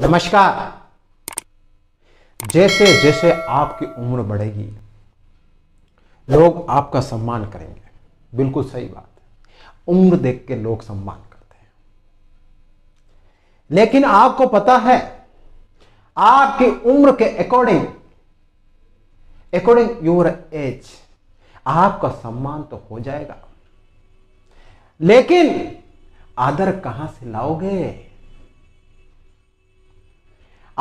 नमस्कार जैसे जैसे आपकी उम्र बढ़ेगी लोग आपका सम्मान करेंगे बिल्कुल सही बात उम्र देख के लोग सम्मान करते हैं लेकिन आपको पता है आपकी उम्र के अकॉर्डिंग अकॉर्डिंग योर एज आपका सम्मान तो हो जाएगा लेकिन आदर कहां से लाओगे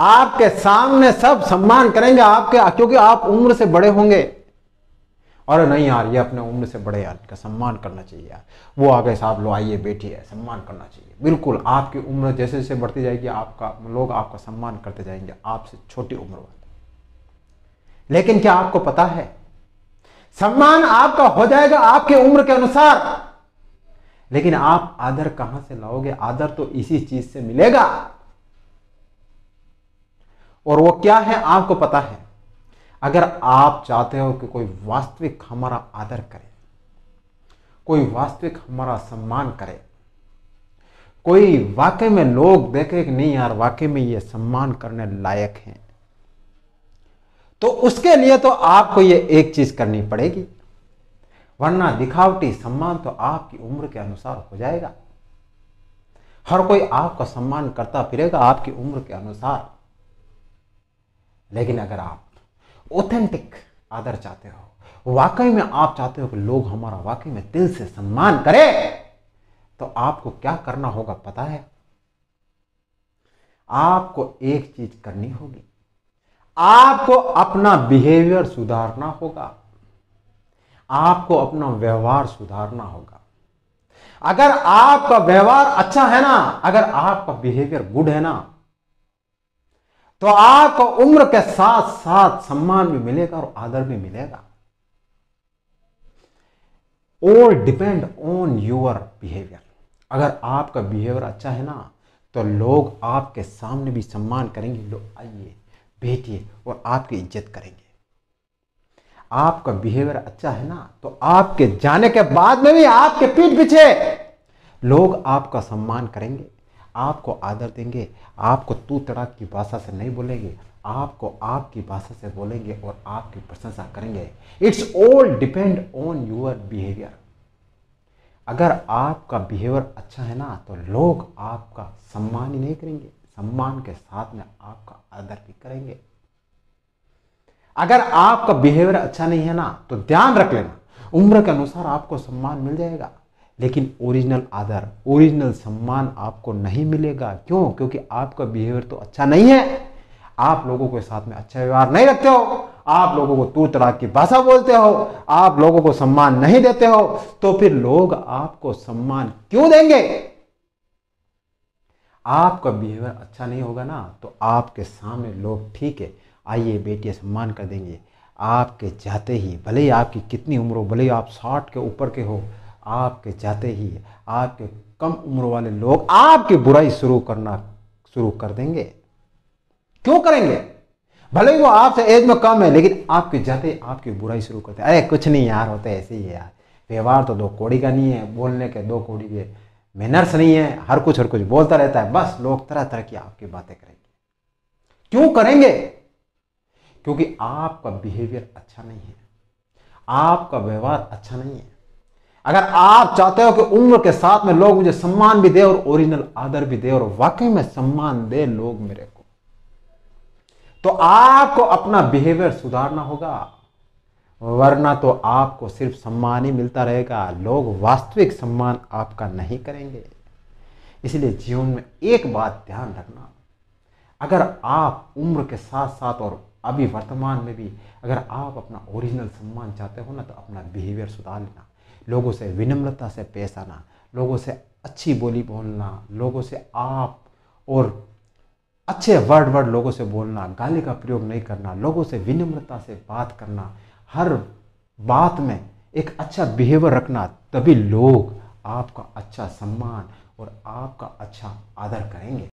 आपके सामने सब सम्मान करेंगे आपके क्योंकि आप उम्र से बड़े होंगे और नहीं यार ये अपने उम्र से बड़े यार का सम्मान करना चाहिए यार वो आ गए साहब लो आइए बैठिए सम्मान करना चाहिए बिल्कुल आपकी उम्र जैसे जैसे बढ़ती जाएगी आपका लोग आपका सम्मान करते जाएंगे आपसे छोटी उम्र वाले लेकिन क्या आपको पता है सम्मान आपका हो जाएगा आपके उम्र के अनुसार लेकिन आप आदर कहां से लाओगे आदर तो इसी चीज से मिलेगा और वो क्या है आपको पता है अगर आप चाहते हो कि कोई वास्तविक हमारा आदर करे कोई वास्तविक हमारा सम्मान करे कोई वाकई में लोग देखे कि नहीं यार वाकई में ये सम्मान करने लायक हैं तो उसके लिए तो आपको ये एक चीज करनी पड़ेगी वरना दिखावटी सम्मान तो आपकी उम्र के अनुसार हो जाएगा हर कोई आपका सम्मान करता फिरेगा आपकी उम्र के अनुसार लेकिन अगर आप ऑथेंटिक आदर चाहते हो वाकई में आप चाहते हो कि लोग हमारा वाकई में दिल से सम्मान करें तो आपको क्या करना होगा पता है आपको एक चीज करनी होगी आपको अपना बिहेवियर सुधारना होगा आपको अपना व्यवहार सुधारना होगा अगर आपका व्यवहार अच्छा है ना अगर आपका बिहेवियर गुड है ना तो आपको उम्र के साथ साथ सम्मान भी मिलेगा और आदर भी मिलेगा और डिपेंड ऑन योअर बिहेवियर अगर आपका बिहेवियर अच्छा है ना तो लोग आपके सामने भी सम्मान करेंगे लोग आइए बैठिए और आपकी इज्जत करेंगे आपका बिहेवियर अच्छा है ना तो आपके जाने के बाद में भी आपके पीठ पीछे लोग आपका सम्मान करेंगे आपको आदर देंगे आपको तू तड़ाक की भाषा से नहीं बोलेंगे आपको आपकी भाषा से बोलेंगे और आपकी प्रशंसा करेंगे it's all depend on your behaviour अगर आपका बिहेवियर अच्छा है ना तो लोग आपका सम्मान ही नहीं करेंगे सम्मान के साथ में आपका आदर भी करेंगे अगर आपका बिहेवियर अच्छा नहीं है ना तो ध्यान रख लेना उम्र के अनुसार आपको सम्मान मिल जाएगा लेकिन ओरिजिनल आदर ओरिजिनल सम्मान आपको नहीं मिलेगा क्यों क्योंकि आपका बिहेवियर तो अच्छा नहीं है आप लोगों के साथ में अच्छा व्यवहार नहीं रखते हो आप लोगों को तू तलाक की भाषा बोलते हो आप लोगों को सम्मान नहीं देते हो तो फिर लोग आपको सम्मान क्यों देंगे आपका बिहेवियर अच्छा नहीं होगा ना तो आपके सामने लोग ठीक है आइए बेटियाँ सम्मान कर देंगे आपके जाते ही भले ही आपकी कितनी उम्र हो भले ही आप साठ के ऊपर के हो आपके जाते ही आपके कम उम्र वाले लोग आपकी बुराई शुरू करना शुरू कर देंगे क्यों करेंगे भले ही वो आपसे एज में कम है लेकिन आपके जाते आपकी बुराई शुरू करते अरे कुछ नहीं यार होते ऐसे ही है यार व्यवहार तो दो कौड़ी का नहीं है बोलने के दो कौड़ी के मैनर्स नहीं है हर कुछ हर कुछ बोलता रहता है बस लोग तरह तरह की आपकी बातें करेंगे क्यों करेंगे क्योंकि आपका बिहेवियर अच्छा नहीं है आपका व्यवहार अच्छा नहीं है अगर आप चाहते हो कि उम्र के साथ में लोग मुझे सम्मान भी दे और ओरिजिनल आदर भी दे और वाकई में सम्मान दे लोग मेरे को तो आपको अपना बिहेवियर सुधारना होगा वरना तो आपको सिर्फ सम्मान ही मिलता रहेगा लोग वास्तविक सम्मान आपका नहीं करेंगे इसलिए जीवन में एक बात ध्यान रखना अगर आप उम्र के साथ साथ और अभी वर्तमान में भी अगर आप अपना ओरिजिनल सम्मान चाहते हो ना तो अपना बिहेवियर सुधार लेना लोगों से विनम्रता से पेश आना लोगों से अच्छी बोली बोलना लोगों से आप और अच्छे वर्ड वर्ड लोगों से बोलना गाली का प्रयोग नहीं करना लोगों से विनम्रता से बात करना हर बात में एक अच्छा बिहेवियर रखना तभी लोग आपका अच्छा सम्मान और आपका अच्छा आदर करेंगे